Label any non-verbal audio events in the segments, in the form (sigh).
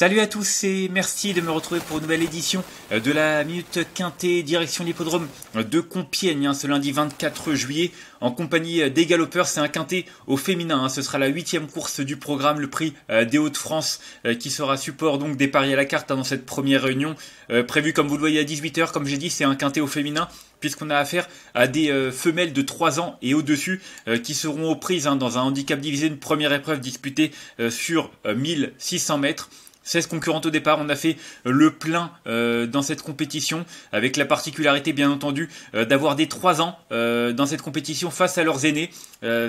Salut à tous et merci de me retrouver pour une nouvelle édition euh, de la Minute Quintée direction l'hippodrome de Compiègne hein, ce lundi 24 juillet en compagnie euh, des galopeurs. C'est un quintet au féminin. Hein. ce sera la huitième course du programme, le prix euh, des Hauts-de-France qui sera support donc des paris à la carte hein, dans cette première réunion Prévu prévue comme vous le voyez à 18h. Comme j'ai dit, c'est un quintet au féminin puisqu'on a affaire à des femelles de 3 ans et au-dessus qui seront aux prises dans un handicap divisé, une première épreuve disputée sur 1600 mètres. 16 concurrentes au départ, on a fait euh, le plein euh, dans cette compétition, avec la particularité bien entendu euh, d'avoir des 3 ans dans cette compétition face à leurs aînés.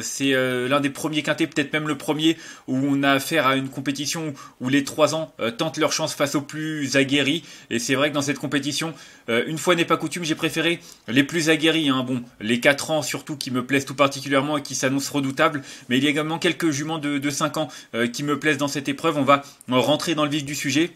c'est l'un des premiers quintés, peut-être même le premier, où on a affaire à une compétition où, les 3 ans tentent leur chance face aux plus aguerris. Et c'est vrai que dans cette compétition, une fois n'est pas coutume, j'ai préféré les plus aguerris. Hein. Bon, les 4 ans surtout qui me plaisent tout particulièrement et qui s'annoncent redoutables, mais il y a également quelques juments de, de 5 ans qui me plaisent dans cette épreuve. On va rentrer dans le vif du sujet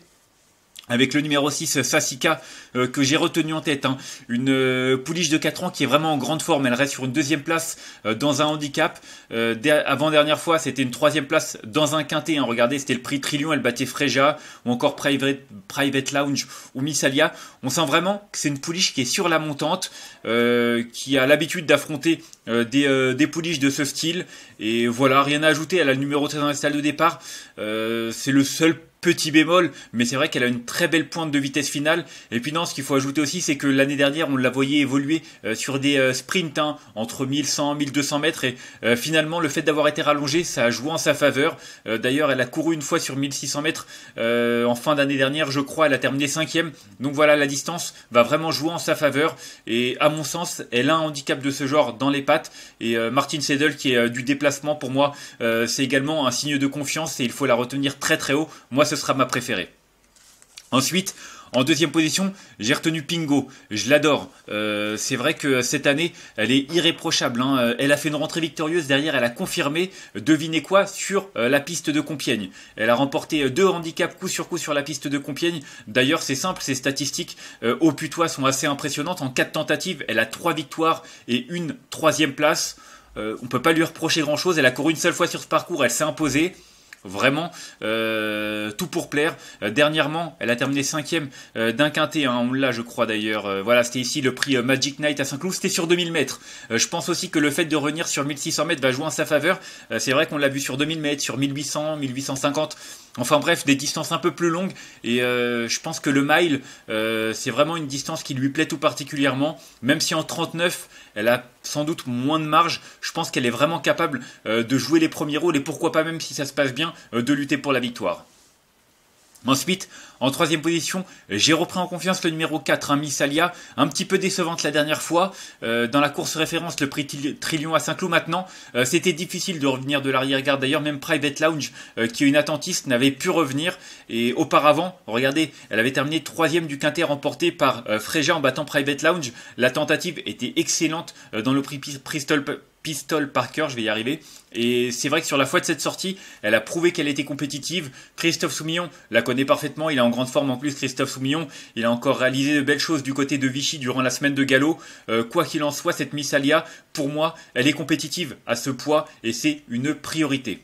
avec le numéro 6 Sassica, euh, que j'ai retenu en tête. Hein. Une euh, pouliche de 4 ans qui est vraiment en grande forme. Elle reste sur une deuxième place euh, dans un handicap. Avant-dernière fois, c'était une troisième place dans un quintet. Hein. Regardez, c'était le prix Trillion. Elle battait Freja ou encore Private, Private Lounge ou Missalia. On sent vraiment que c'est une pouliche qui est sur la montante, qui a l'habitude d'affronter des, pouliches de ce style. Et voilà, rien à ajouter. à la numéro 13 dans la salle de départ. c'est le seul petit bémol, mais c'est vrai qu'elle a une très belle pointe de vitesse finale. Et puis non, ce qu'il faut ajouter aussi, c'est que l'année dernière, on la voyait évoluer euh, sur des euh, sprints hein, entre 1100 1200 mètres. Et euh, finalement, le fait d'avoir été rallongé, ça a joué en sa faveur. D'ailleurs, elle a couru une fois sur 1600 mètres en fin d'année dernière, je crois. Elle a terminé cinquième. Donc voilà, la distance va vraiment jouer en sa faveur. Et à mon sens, elle a un handicap de ce genre dans les pattes. Et Martin Sedel, qui est du déplacement pour moi, c'est également un signe de confiance et il faut la retenir très très haut. Moi, ça sera ma préférée. Ensuite, en deuxième position, j'ai retenu Pingo. Je l'adore. Euh, c'est vrai que cette année, elle est irréprochable. Hein. Elle a fait une rentrée victorieuse. Derrière, elle a confirmé, devinez quoi, sur euh, la piste de Compiègne. Elle a remporté deux handicaps coup sur coup sur la piste de Compiègne. D'ailleurs, c'est simple, ses statistiques euh, au putois sont assez impressionnantes. En quatre tentatives, elle a trois victoires et une troisième place. on ne peut pas lui reprocher grand-chose. Elle a couru une seule fois sur ce parcours. Elle s'est imposée. Vraiment, euh, tout pour plaire. Euh, dernièrement, elle a terminé cinquième euh, d'un quintet. Hein, on l'a, je crois d'ailleurs. voilà, c'était ici le prix Magic Knight à Saint-Cloud. C'était sur 2000 mètres. je pense aussi que le fait de revenir sur 1600 mètres va jouer en sa faveur. c'est vrai qu'on l'a vu sur 2000 mètres, sur 1800, 1850. Enfin bref, des distances un peu plus longues. Et je pense que le mile, c'est vraiment une distance qui lui plaît tout particulièrement. Même si en 39, elle a sans doute moins de marge. Je pense qu'elle est vraiment capable euh, de jouer les premiers rôles et pourquoi pas même si ça se passe bien, euh, de lutter pour la victoire. Ensuite, en troisième position, j'ai repris en confiance le numéro 4, Miss Alia, un petit peu décevante la dernière fois. Euh, dans la course référence, le prix Trillion à Saint-Cloud maintenant, euh, c'était difficile de revenir de l'arrière-garde. D'ailleurs, même Private Lounge, euh, qui est une attentiste, n'avait pu revenir. Et auparavant, regardez, elle avait terminé troisième du quintet remporté par Freja en battant Private Lounge. La tentative était excellente dans le prix bristol Pistol Parker, je vais y arriver. Et c'est vrai que sur la fois de cette sortie, elle a prouvé qu'elle était compétitive. Christophe Soumillon la connaît parfaitement, il est en grande forme en plus Christophe Soumillon, il a encore réalisé de belles choses du côté de Vichy durant la semaine de galop. Euh, quoi qu'il en soit, cette Miss Alia, pour moi, elle est compétitive à ce poids et c'est une priorité.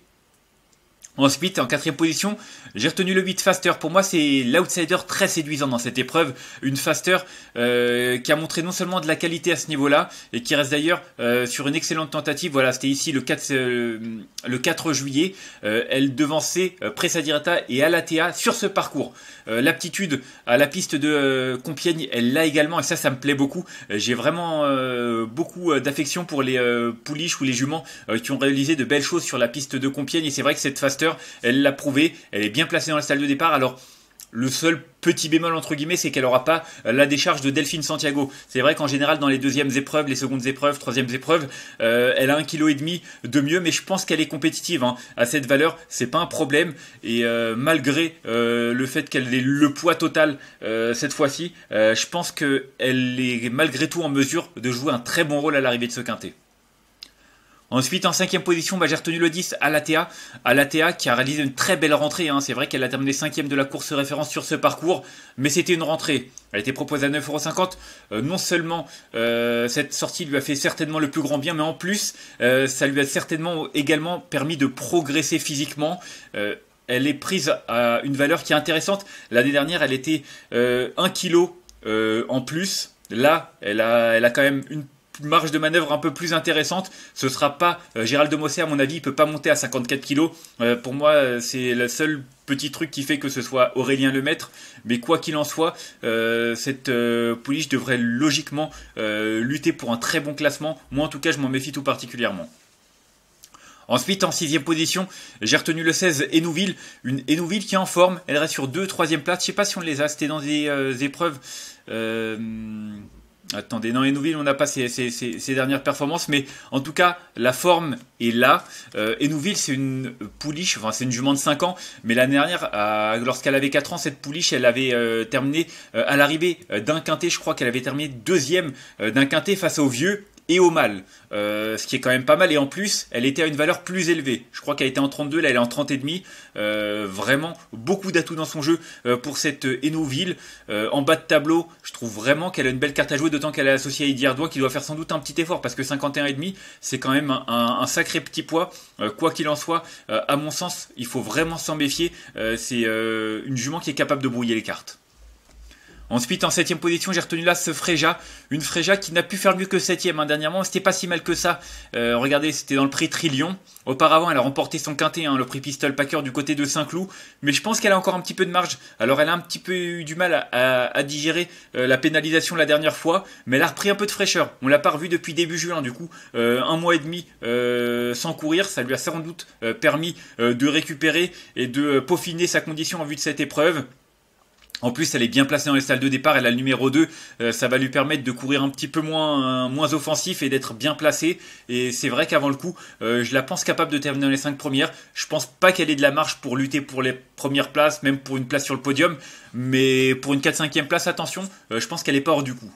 Ensuite, en quatrième position, j'ai retenu le 8 Faster. Pour moi, c'est l'outsider très séduisant dans cette épreuve. Une Faster euh, qui a montré non seulement de la qualité à ce niveau-là, et qui reste d'ailleurs euh, sur une excellente tentative. Voilà, c'était ici le 4, euh, le 4 juillet. elle devançait Presadirata et Alatea sur ce parcours. L'aptitude à la piste de Compiègne, elle l'a également, et ça, ça me plaît beaucoup. J'ai vraiment beaucoup d'affection pour les pouliches ou les juments qui ont réalisé de belles choses sur la piste de Compiègne, et c'est vrai que cette Faster elle l'a prouvé, elle est bien placée dans la salle de départ. Alors, le seul petit bémol entre guillemets, c'est qu'elle n'aura pas la décharge de Delphine Santiago. C'est vrai qu'en général, dans les deuxièmes épreuves, les secondes épreuves, troisièmes épreuves, euh, elle a un kilo et demi de mieux, mais je pense qu'elle est compétitive. Hein. À cette valeur, c'est pas un problème. Et euh, malgré euh, le fait qu'elle ait le poids total cette fois-ci, je pense qu'elle est malgré tout en mesure de jouer un très bon rôle à l'arrivée de ce quintet. Ensuite, en cinquième position, bah, j'ai retenu le 10 à à l'ATA, qui a réalisé une très belle rentrée. Hein. C'est vrai qu'elle a terminé cinquième de la course référence sur ce parcours, mais c'était une rentrée. Elle était proposée à 9,50€. Euh, non seulement euh, cette sortie lui a fait certainement le plus grand bien, mais en plus, euh, ça lui a certainement également permis de progresser physiquement elle est prise à une valeur qui est intéressante. L'année dernière, elle était 1 kg en plus. Là, elle elle a quand même une marge de manœuvre un peu plus intéressante. Ce sera pas euh, Gérald de Mossé, à mon avis, il peut pas monter à 54 kilos. Euh, pour moi, euh, c'est le seul petit truc qui fait que ce soit Aurélien Lemaître. Mais quoi qu'il en soit, cette Pouliche devrait logiquement lutter pour un très bon classement. Moi, en tout cas, je m'en méfie tout particulièrement. Ensuite, en sixième position, j'ai retenu le 16 Enouville, une Enouville qui est en forme, elle reste sur deux troisième place. Je sais pas si on les a, c'était dans des épreuves. Attendez, non, Enouville, on n'a pas ses dernières performances, mais en tout cas, la forme est là. Euh, Enouville, c'est une pouliche, enfin c'est une jument de 5 ans, mais l'année dernière, lorsqu'elle avait 4 ans, cette pouliche, elle avait euh, terminé euh, à l'arrivée euh, d'un quintet, je crois qu'elle avait terminé deuxième d'un quintet face au vieux, et au mal, euh, ce qui est quand même pas mal. Et en plus, elle était à une valeur plus élevée. Je crois qu'elle était en 32, là elle est en 30,5, euh, vraiment beaucoup d'atouts dans son jeu euh, pour cette Enoville, en bas de tableau, je trouve vraiment qu'elle a une belle carte à jouer, d'autant qu'elle est associée à Idiardois qui doit faire sans doute un petit effort parce que 51,5, c'est quand même un, sacré petit poids. quoi qu'il en soit, à mon sens, il faut vraiment s'en méfier. c'est une jument qui est capable de brouiller les cartes. Ensuite, en septième position, j'ai retenu là ce Freja, Une Freja qui n'a pu faire mieux que septième hein. Dernièrement, c'était pas si mal que ça. Euh, regardez, c'était dans le prix Trillion. Auparavant, elle a remporté son quintet, hein, le prix Pistol Packer du côté de Saint-Cloud. Mais je pense qu'elle a encore un petit peu de marge. Alors, elle a un petit peu eu du mal à, digérer euh, la pénalisation la dernière fois. Mais elle a repris un peu de fraîcheur. On l'a pas revue depuis début juin. Du coup, euh, un mois et demi sans courir, ça lui a sans doute permis de récupérer et de peaufiner sa condition en vue de cette épreuve. En plus, elle est bien placée dans les salles de départ, elle a le numéro 2, euh, ça va lui permettre de courir un petit peu moins, euh, moins offensif et d'être bien placée. Et c'est vrai qu'avant le coup, euh, je la pense capable de terminer dans les 5 premières. Je pense pas qu'elle ait de la marche pour lutter pour les premières places, même pour une place sur le podium. Mais pour une 4-5e place, attention, je pense qu'elle est pas hors du coup.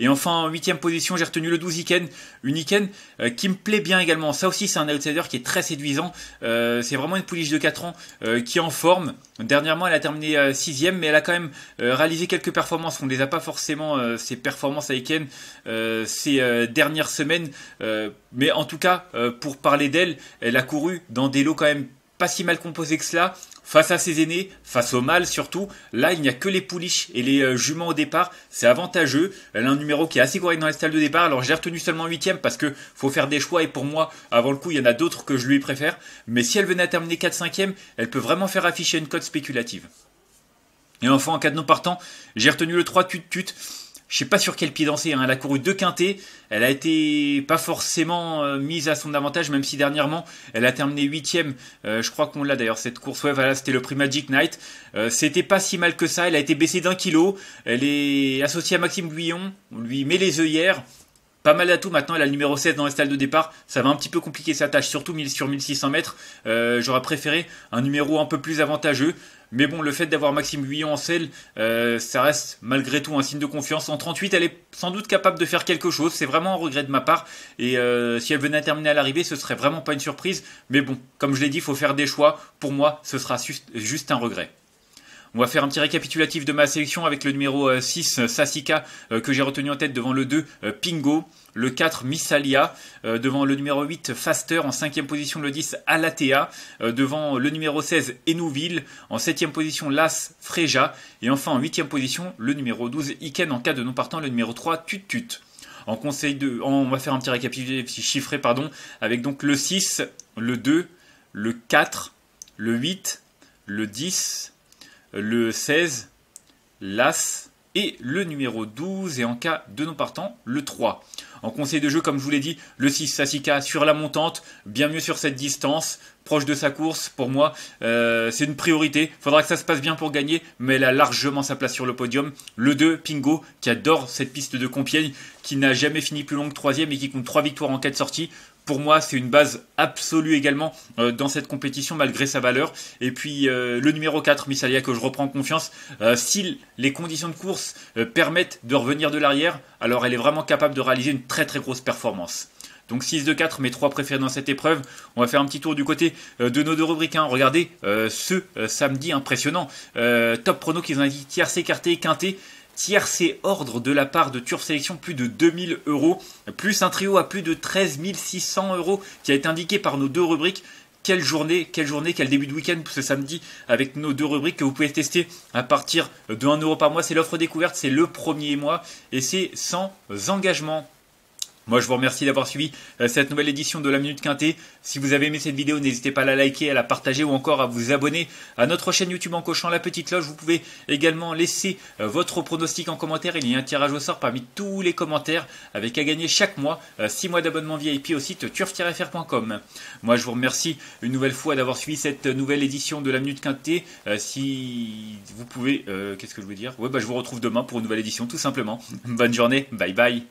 Et enfin, en huitième position, j'ai retenu le 12 Iken, une Iken euh, qui me plaît bien également. Ça aussi, c'est un outsider qui est très séduisant. Euh, c'est vraiment une pouliche de 4 ans euh, qui est en forme. Dernièrement, elle a terminé sixième, mais elle a quand même réalisé quelques performances. On ne les a pas forcément, ces performances à Iken, ces dernières semaines. mais en tout cas, pour parler d'elle, elle a couru dans des lots quand même si mal composé que cela. Face à ses aînés, face au mâle surtout, là il n'y a que les pouliches et les euh, juments au départ, c'est avantageux. Elle a un numéro qui est assez correct dans la salle de départ, alors j'ai retenu seulement 8 huitième parce que faut faire des choix et pour moi, avant le coup, il y en a d'autres que je lui préfère. Mais si elle venait à terminer 4 5 elle peut vraiment faire afficher une cote spéculative. Et enfin, en cas de non partant, j'ai retenu le 3 tut-tut. Je sais pas sur quel pied danser. Hein. Elle a couru deux quintés. Elle a été pas forcément euh, mise à son avantage, même si dernièrement elle a terminé huitième. Euh, je crois qu'on l'a d'ailleurs cette course. Ouais, voilà, c'était le prix Magic Knight. Euh, c'était pas si mal que ça. Elle a été baissée d'un kilo. Elle est associée à Maxime Guyon. On lui met les œillères pas mal d'atouts maintenant, elle a le numéro 16 dans la stalles de départ, ça va un petit peu compliquer sa tâche, surtout sur 1600 mètres, j'aurais préféré un numéro un peu plus avantageux, mais bon, le fait d'avoir Maxime Huillon en selle, euh, ça reste malgré tout un signe de confiance. En 38, elle est sans doute capable de faire quelque chose. C'est vraiment un regret de ma part. Et euh, si elle venait à terminer à l'arrivée, ce serait vraiment pas une surprise. Mais bon, comme je l'ai dit, il faut faire des choix. Pour moi, ce sera juste un regret. On va faire un petit récapitulatif de ma sélection avec le numéro 6, euh, euh, Sassica, euh, que j'ai retenu en tête devant le 2, Pingo. Le 4, Missalia, devant le numéro 8, Faster, en 5 position le 10, Alatea, devant le numéro 16, Enouville, en 7 position, Las Freja, et enfin en 8 position, le numéro 12, Iken, en cas de non partant, le numéro 3, Tutut. En conseil de, on va faire un petit récapitulatif chiffré, pardon, avec donc le 6, le 2, le 4, le 8, le 10, le 16, l'As et le numéro 12 et en cas de non partant, le 3. En conseil de jeu, comme je vous l'ai dit, le 6 Sasika sur la montante, bien mieux sur cette distance, proche de sa course, pour moi, euh, c'est une priorité. Il Faudra que ça se passe bien pour gagner, mais elle a largement sa place sur le podium. Le 2, Pingo, qui adore cette piste de Compiègne, qui n'a jamais fini plus long que 3 et qui compte 3 victoires en 4 sorties pour moi, c'est une base absolue également euh, dans cette compétition, malgré sa valeur. Et puis, euh, le numéro 4, Missalia, que je reprends confiance, euh, si les conditions de course permettent de revenir de l'arrière, alors elle est vraiment capable de réaliser une très très grosse performance. Donc 6 de 4, mes trois préférés dans cette épreuve. On va faire un petit tour du côté de nos deux rubriques. Hein. Regardez ce samedi impressionnant. top prono qu'ils ont dit tiers écarté quinté c'est ordre de la part de Turf Sélection plus de 2000 euros, plus un trio à plus de 13 600 euros qui a été indiqué par nos deux rubriques. Quelle journée, quelle journée, quel début de week-end ce samedi avec nos deux rubriques que vous pouvez tester à partir de 1 euro par mois. C'est l'offre découverte, c'est le premier mois et c'est sans engagement. Moi, je vous remercie d'avoir suivi euh, cette nouvelle édition de la Minute Quintée. Si vous avez aimé cette vidéo, n'hésitez pas à la liker, à la partager ou encore à vous abonner à notre chaîne YouTube en cochant la petite cloche. Vous pouvez également laisser euh, votre pronostic en commentaire. Il y a un tirage au sort parmi tous les commentaires avec à gagner chaque mois 6 euh, mois d'abonnement VIP au site turf-fr.com. Moi, je vous remercie une nouvelle fois d'avoir suivi cette nouvelle édition de la Minute Quintée. Si vous pouvez... Qu'est-ce que je veux dire bah, je vous retrouve demain pour une nouvelle édition tout simplement. (laughs) Bonne journée. Bye bye.